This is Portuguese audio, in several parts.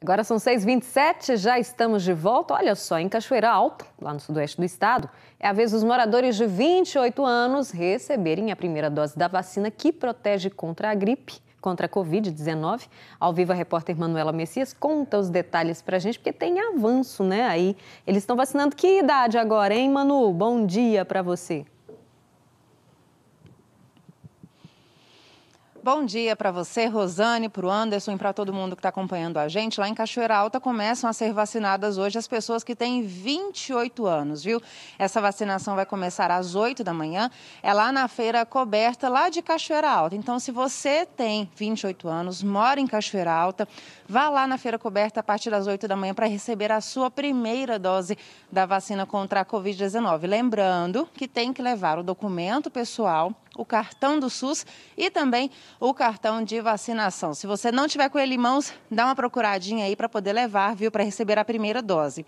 Agora são 6h27, já estamos de volta. Olha só, em Cachoeira Alta, lá no sudoeste do estado, é a vez dos moradores de 28 anos receberem a primeira dose da vacina que protege contra a gripe, contra a Covid-19. Ao vivo, a repórter Manuela Messias conta os detalhes pra gente, porque tem avanço, né? Aí eles estão vacinando que idade agora, hein, Manu? Bom dia para você. Bom dia para você, Rosane, para o Anderson e para todo mundo que está acompanhando a gente. Lá em Cachoeira Alta começam a ser vacinadas hoje as pessoas que têm 28 anos, viu? Essa vacinação vai começar às 8 da manhã. É lá na feira coberta, lá de Cachoeira Alta. Então, se você tem 28 anos, mora em Cachoeira Alta, vá lá na feira coberta a partir das 8 da manhã para receber a sua primeira dose da vacina contra a Covid-19. Lembrando que tem que levar o documento pessoal o cartão do SUS e também o cartão de vacinação. Se você não tiver com ele em mãos, dá uma procuradinha aí para poder levar, viu, para receber a primeira dose.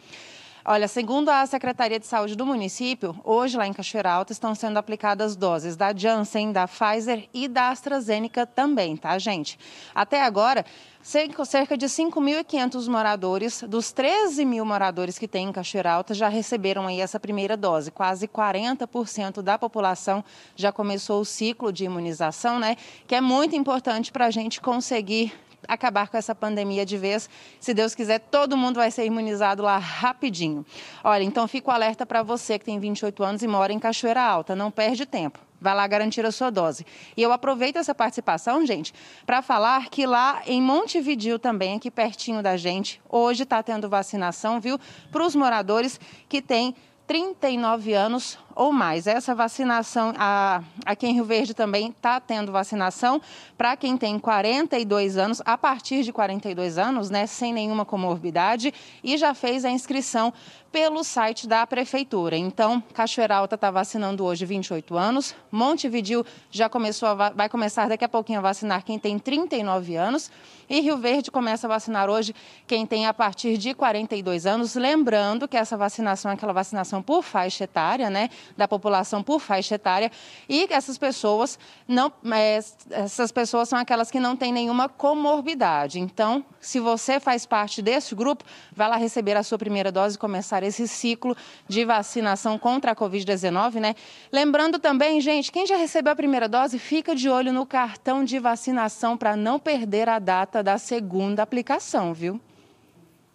Olha, segundo a Secretaria de Saúde do município, hoje lá em Cachoeira Alta estão sendo aplicadas doses da Janssen, da Pfizer e da AstraZeneca também, tá, gente? Até agora, cerca de 5.500 moradores, dos 13 mil moradores que tem em Cachoeira Alta, já receberam aí essa primeira dose. Quase 40% da população já começou o ciclo de imunização, né? Que é muito importante para a gente conseguir acabar com essa pandemia de vez. Se Deus quiser, todo mundo vai ser imunizado lá rapidinho. Olha, então fico alerta para você que tem 28 anos e mora em Cachoeira Alta, não perde tempo. Vai lá garantir a sua dose. E eu aproveito essa participação, gente, para falar que lá em Montevidil também, aqui pertinho da gente, hoje está tendo vacinação, viu? Para os moradores que têm 39 anos ou mais. Essa vacinação, a, aqui em Rio Verde também está tendo vacinação para quem tem 42 anos, a partir de 42 anos, né, sem nenhuma comorbidade, e já fez a inscrição pelo site da Prefeitura. Então, Cachoeira Alta está vacinando hoje 28 anos, Montevidil já começou, a, vai começar daqui a pouquinho a vacinar quem tem 39 anos, e Rio Verde começa a vacinar hoje quem tem a partir de 42 anos. Lembrando que essa vacinação é aquela vacinação população por faixa etária, né? Da população por faixa etária. E essas pessoas não, é, essas pessoas são aquelas que não têm nenhuma comorbidade. Então, se você faz parte desse grupo, vai lá receber a sua primeira dose e começar esse ciclo de vacinação contra a Covid-19, né? Lembrando também, gente, quem já recebeu a primeira dose, fica de olho no cartão de vacinação para não perder a data da segunda aplicação, viu?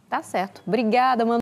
Tá certo. Obrigada, Manu.